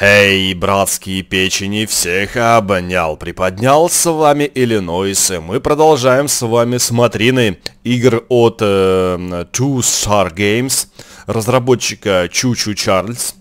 Эй, братские печени, всех обнял, приподнял, с вами Иллинойс, и мы продолжаем с вами смотрины игр от э, Two Star Games, разработчика Чучу Чарльз.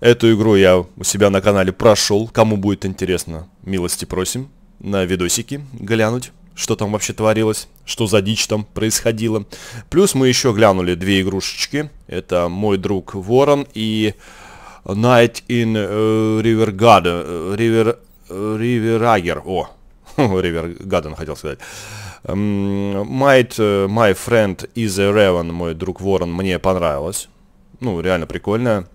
Эту игру я у себя на канале прошел, кому будет интересно, милости просим, на видосики глянуть что там вообще творилось, что за дичь там происходило. Плюс мы еще глянули две игрушечки. Это мой друг Ворон и Night in э, River Garden. Э, River, э, Riveragger. О, River Garden хотел сказать. Might, э, my friend is a raven, мой друг Ворон, мне понравилось. Ну, реально прикольно.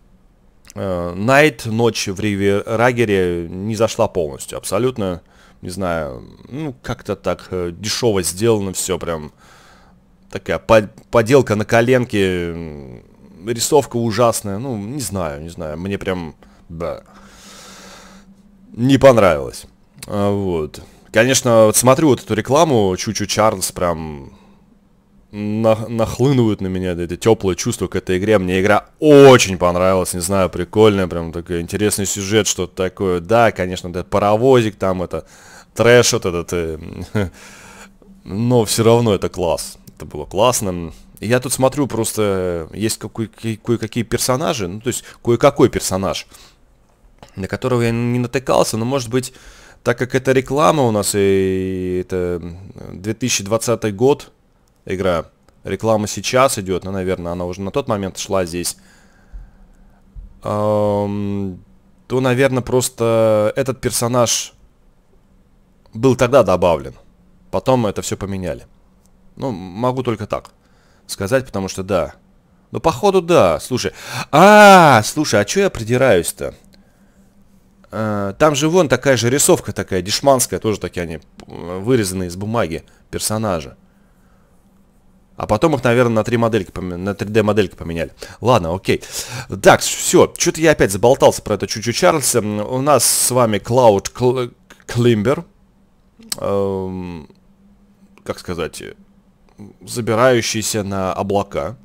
Найт, ночь в Риверагере не зашла полностью, абсолютно. Не знаю, ну, как-то так дешево сделано все прям. Такая поделка на коленке рисовка ужасная, ну, не знаю, не знаю, мне прям, да, не понравилось. А, вот. Конечно, вот смотрю вот эту рекламу, Чучу Чарльз прям нахлынуют на меня это теплые чувства к этой игре. Мне игра очень понравилась, не знаю, прикольная, прям такой интересный сюжет, что-то такое. Да, конечно, это паровозик, там это трэш вот этот, э, но все равно это класс. Это было классно. Я тут смотрю просто, есть кое-какие персонажи, ну то есть кое-какой персонаж, на которого я не натыкался, но может быть, так как это реклама у нас, и это 2020 год игра, реклама сейчас идет, ну, наверное, она уже на тот момент шла здесь, эм, то, наверное, просто этот персонаж был тогда добавлен. Потом это все поменяли. Ну, могу только так сказать, потому что да. Ну, походу, да. Слушай. А, -а, -а слушай, а что я придираюсь-то? А, там же вон такая же рисовка такая, дешманская, тоже такие они вырезаны из бумаги персонажа. А потом их, наверное, на 3 модельки на 3D модельки поменяли. Ладно, окей. Так, все. Что-то я опять заболтался про это чуть-чуть Чарльза. У нас с вами Клауд Кл... Климбер. Эм... Как сказать? Э, забирающийся на облака.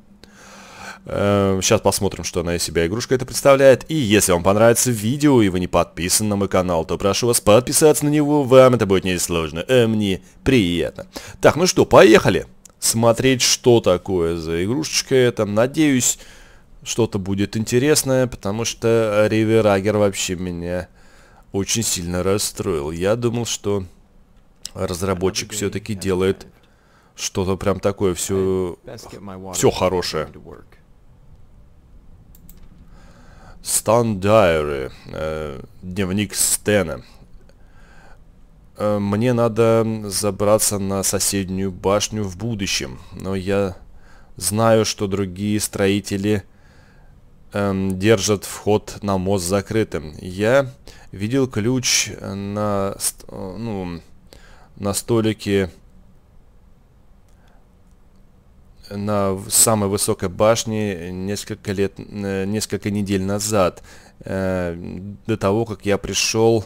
Сейчас э, посмотрим, что она из себя игрушка это представляет. И если вам понравится видео и вы не подписаны на мой канал, то прошу вас подписаться на него. Вам это будет несложно, а мне приятно. Так, ну что, поехали смотреть, что такое за игрушечка это. Надеюсь, что-то будет интересное, потому что Риверагер вообще меня очень сильно расстроил. Я думал, что разработчик все-таки делает что-то прям такое все... Все хорошее. Стан Дайры. Э, дневник Стена. Э, мне надо забраться на соседнюю башню в будущем. Но я знаю, что другие строители э, держат вход на мост закрытым. Я видел ключ на, э, ну, на столике на самой высокой башне несколько лет, э, несколько недель назад, э, до того, как я пришел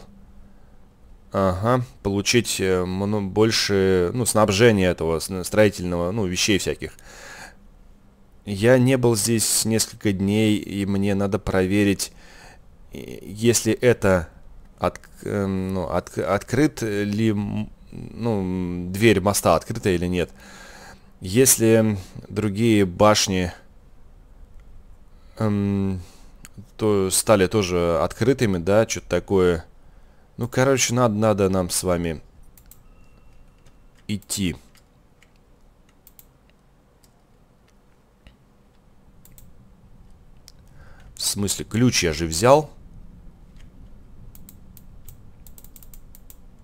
Ага, получить э, больше, ну, снабжения этого строительного, ну, вещей всяких. Я не был здесь несколько дней, и мне надо проверить, если это от, эм, ну, от, открыт ли, ну, дверь моста открыта или Нет. Если другие башни эм, то стали тоже открытыми, да, что-то такое. Ну, короче, надо, надо нам с вами идти. В смысле, ключ я же взял.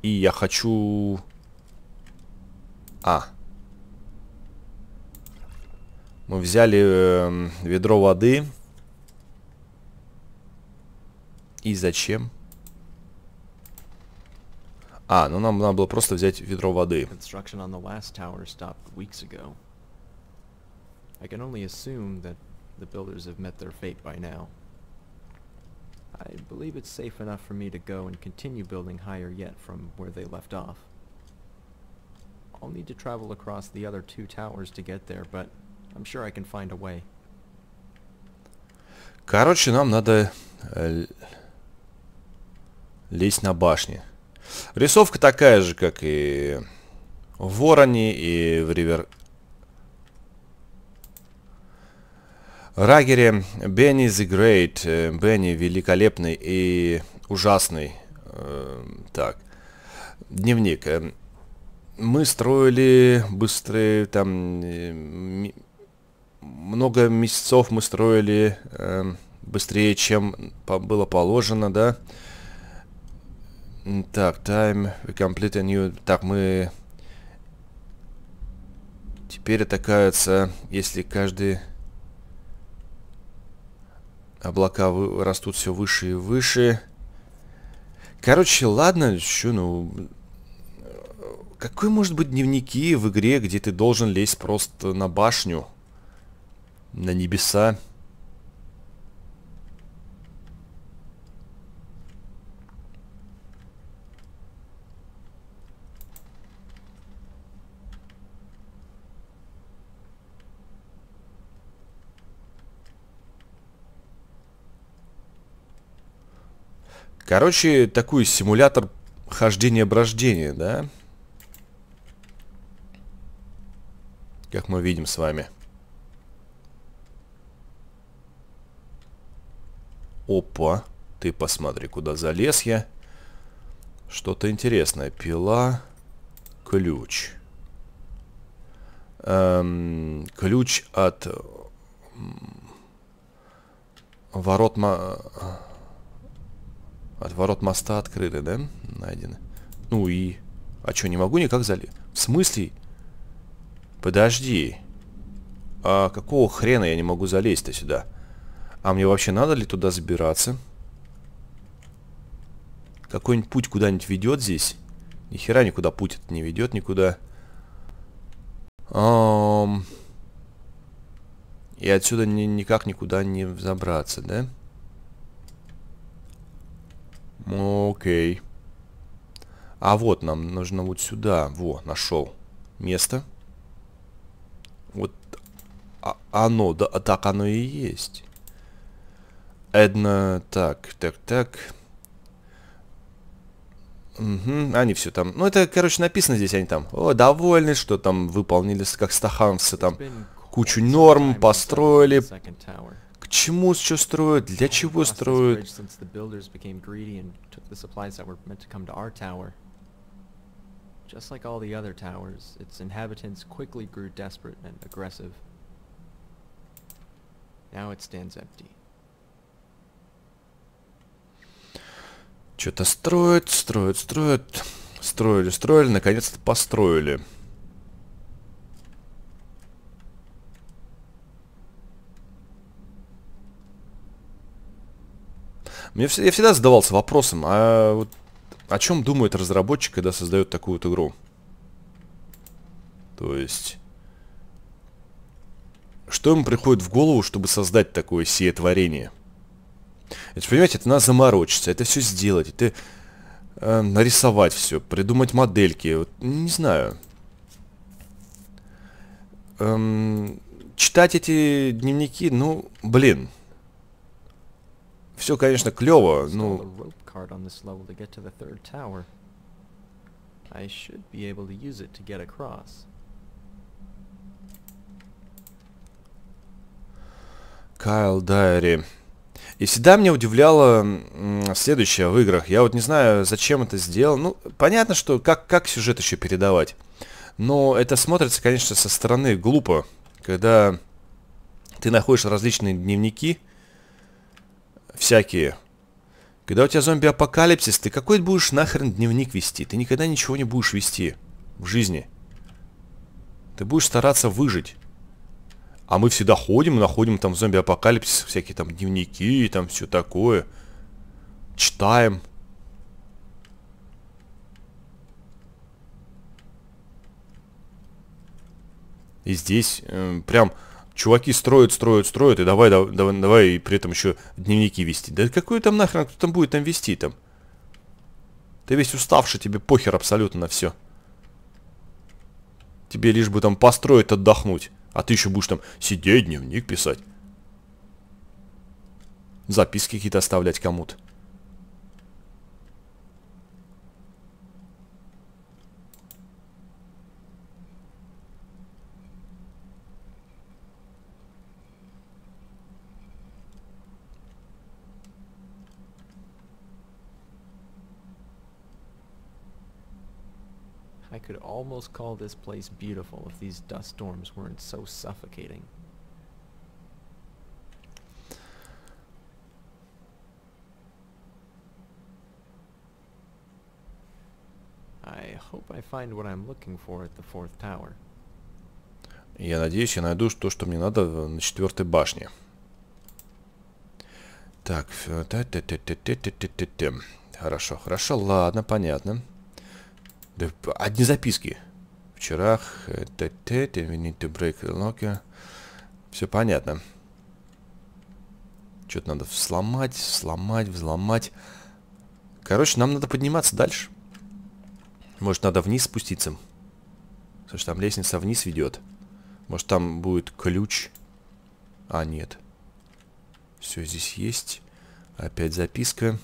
И я хочу... А, мы взяли ведро воды. И зачем? А, ну нам надо было просто взять ведро воды. I can only assume that the builders have met their fate by now. I believe it's safe enough for me to go and continue building higher yet from where they left off. I'll need to travel across the other two towers to get there, but Короче, нам надо э, лезть на башни. Рисовка такая же, как и в Вороне, и в Ривер... Рагере Бенни the Great, э, Бенни великолепный и ужасный. Э, так, дневник. Мы строили быстрые там много месяцев мы строили э, быстрее, чем по было положено, да. Так, time, we complete a new... Так, мы... Теперь атакаются, если каждый... Облака вы... растут все выше и выше. Короче, ладно, что, ну... Какой может быть дневники в игре, где ты должен лезть просто на башню? на небеса. Короче, такой симулятор хождения-брождения, да? Как мы видим с вами. Опа, ты посмотри, куда залез я. Что-то интересное. Пила, ключ. Эм, ключ от ворот мо... от ворот моста открыты, да? Найдены. Ну и... А что, не могу никак залезть? В смысле? Подожди. А какого хрена я не могу залезть-то сюда? А мне вообще надо ли туда забираться? Какой-нибудь путь куда-нибудь ведет здесь? Ни хера никуда путь это не ведет никуда. Um... И отсюда ни, никак никуда не забраться, да? Окей. Okay. А вот нам нужно вот сюда. Во, нашел место. Вот а, оно, да, так оно и есть. Эдна, так, так, так. Угу, они все там. Ну, это, короче, написано здесь, они там. О, довольны, что там выполнили, как стаханцы там. Кучу норм построили. К чему что строят? Для чего строят? Just like all the other towers, its inhabitants quickly grew desperate and aggressive. Now it stands empty. Что-то строят, строят, строят. Строили, строили, наконец-то построили. Мне я всегда задавался вопросом, а вот о чем думает разработчик, когда создает такую вот игру? То есть, что ему приходит в голову, чтобы создать такое сие творение? Это, понимаете, это надо заморочиться, это все сделать, это э, нарисовать все, придумать модельки, вот, не знаю. Эм, читать эти дневники, ну, блин. Все, конечно, клево, но... Ну. I should be able to use it to get across. Кайл Дайри. И всегда меня удивляло следующее в играх. Я вот не знаю, зачем это сделал. Ну, понятно, что как, как сюжет еще передавать. Но это смотрится, конечно, со стороны глупо. Когда ты находишь различные дневники, всякие. Когда у тебя зомби-апокалипсис, ты какой будешь нахрен дневник вести? Ты никогда ничего не будешь вести в жизни. Ты будешь стараться выжить. А мы всегда ходим, находим там зомби-апокалипсис, всякие там дневники и там все такое. Читаем. И здесь э, прям чуваки строят, строят, строят, и давай, давай, давай, и при этом еще дневники вести. Да какую там нахрен, кто там будет там вести там? Ты весь уставший, тебе похер абсолютно на все. Тебе лишь бы там построить, отдохнуть. А ты еще будешь там сидеть, дневник писать. Записки какие-то оставлять кому-то. almost call this place beautiful if these dust storms weren't so suffocating. I hope I find what I'm looking for at the fourth tower. Я надеюсь, я найду то, что мне надо на четвертой башне. Так, хорошо, хорошо, ладно, понятно. Да, одни записки. Вчера, ТТ, we need to break the locker. Э. Все понятно. Что-то надо сломать, сломать, взломать. Короче, нам надо подниматься дальше. Может, надо вниз спуститься? Слушай, там лестница вниз ведет. Может, там будет ключ? А, нет. Все здесь есть. Опять Записка.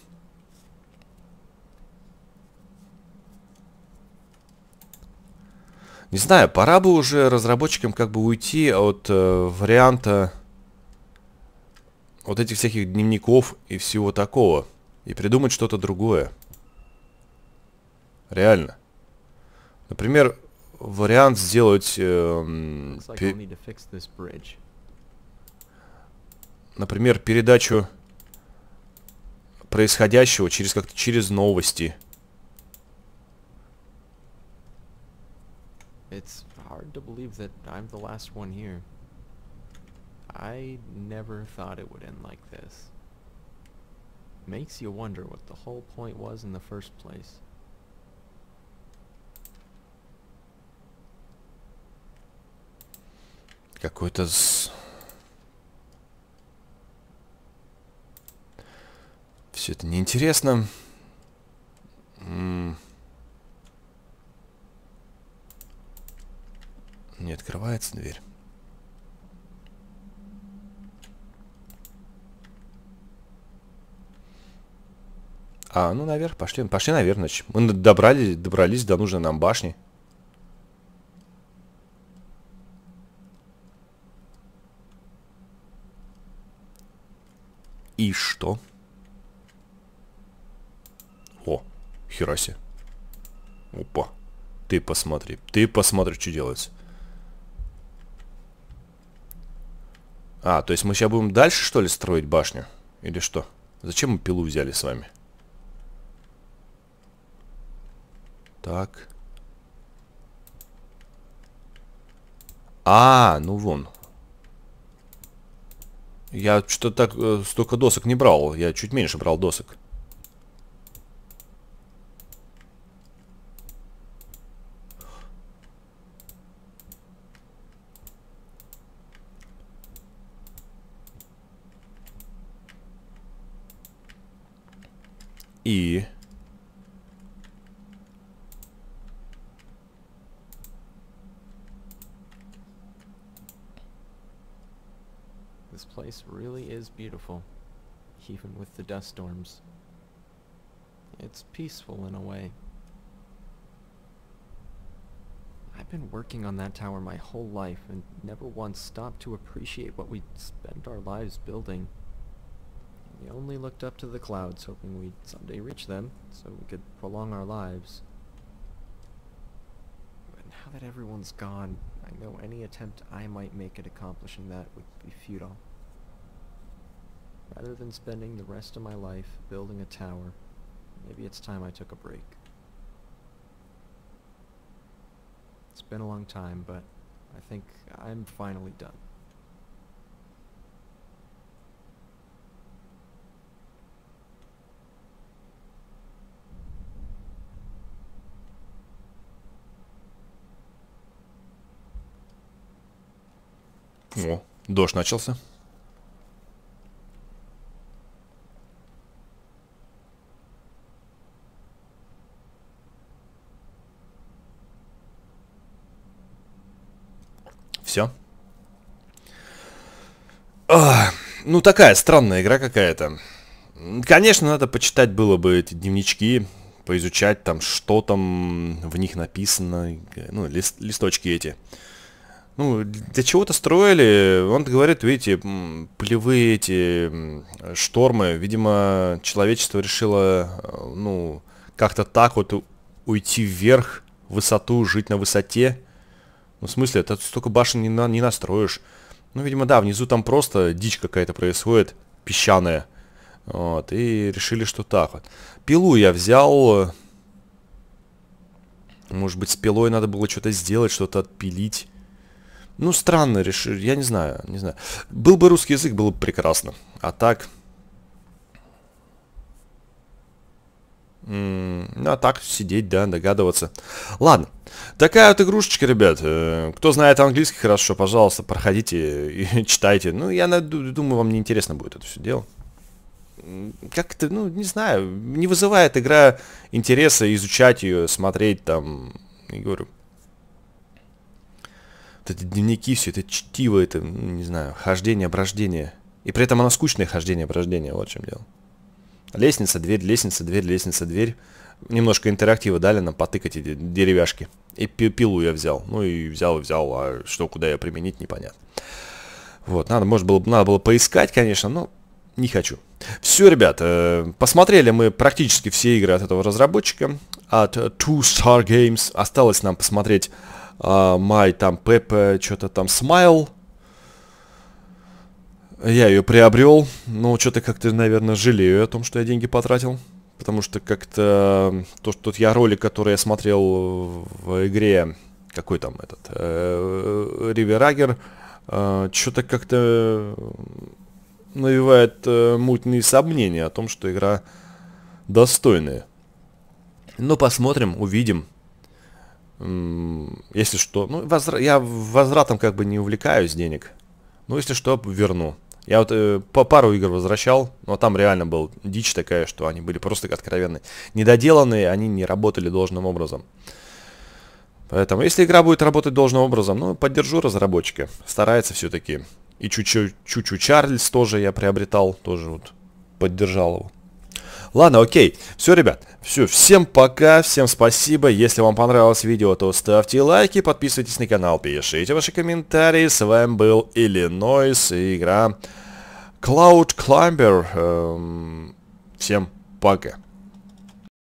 Не знаю, пора бы уже разработчикам как бы уйти от э, варианта вот этих всяких дневников и всего такого. И придумать что-то другое. Реально. Например, вариант сделать... Э, пе например, передачу происходящего через как-то через новости. It's hard to believe that I'm the last one here. I never thought it would end like this. Makes you wonder what the whole point was in the first place. Какой-то... Все это неинтересно. открывается дверь. А, ну наверх пошли. Пошли наверх, значит. Мы добрались, добрались до нужной нам башни. И что? О, хераси. Опа. Ты посмотри, ты посмотри, что делается. А, то есть мы сейчас будем дальше, что ли, строить башню? Или что? Зачем мы пилу взяли с вами? Так. А, ну вон. Я что-то так э, столько досок не брал. Я чуть меньше брал досок. E. This place really is beautiful, even with the dust storms. It's peaceful in a way. I've been working on that tower my whole life and never once stopped to appreciate what we spent our lives building. We only looked up to the clouds, hoping we'd someday reach them, so we could prolong our lives. But now that everyone's gone, I know any attempt I might make at accomplishing that would be futile. Rather than spending the rest of my life building a tower, maybe it's time I took a break. It's been a long time, but I think I'm finally done. О, дождь начался. Все. ну, такая странная игра какая-то. Конечно, надо почитать было бы эти дневнички, поизучать там, что там в них написано, ну, лист, листочки эти ну, для чего-то строили. Он говорит, видите, полевые эти штормы. Видимо, человечество решило, э, ну, как-то так вот уйти вверх, в высоту, жить на высоте. Ну, в смысле, тут столько башен не, на, не настроишь. Ну, видимо, да, внизу там просто дичь какая-то происходит, песчаная. Вот, и решили, что так вот. Пилу я взял. Может быть, с пилой надо было что-то сделать, что-то отпилить. Ну, странно решили, я не знаю, не знаю. Был бы русский язык, было бы прекрасно. А так... ну а так сидеть, да, догадываться. Ладно, такая вот игрушечка, ребят. Э, кто знает английский хорошо, пожалуйста, проходите и читайте. Ну, я думаю, вам не интересно будет это все дело как-то, ну, не знаю, не вызывает игра интереса изучать ее, смотреть там, и говорю, эти дневники, все это чтиво, это, ну, не знаю, хождение, брождение. И при этом оно скучное хождение, брождение, вот в чем дело. Лестница, дверь, лестница, дверь, лестница, дверь. Немножко интерактива дали нам потыкать эти деревяшки. И пилу я взял. Ну и взял и взял, а что, куда я применить, непонятно. Вот, надо, может было, надо было поискать, конечно, но не хочу. Все, ребят, э, посмотрели мы практически все игры от этого разработчика, от Two Star Games. Осталось нам посмотреть а, май, там Pepe, что-то там Смайл. Я ее приобрел, но ну, что-то как-то, наверное, жалею о том, что я деньги потратил. Потому что как-то то, что я ролик, который я смотрел в игре, какой там этот, Риверагер, э, э, э, что-то как-то навевает мутные сомнения о том, что игра достойная. Но ну, посмотрим, увидим если что, ну, возра- я возвратом как бы не увлекаюсь денег. Ну, если что, верну. Я вот э, по пару игр возвращал, но там реально был дичь такая, что они были просто откровенные. Недоделанные, они не работали должным образом. Поэтому, если игра будет работать должным образом, ну, поддержу разработчика. Старается все-таки. И Чучу Чарльз тоже я приобретал, тоже вот поддержал его. Ладно, окей. Все, ребят. Все, всем пока, всем спасибо. Если вам понравилось видео, то ставьте лайки, подписывайтесь на канал, пишите ваши комментарии. С вами был Иллинойс и игра Cloud Climber. Эм, всем пока.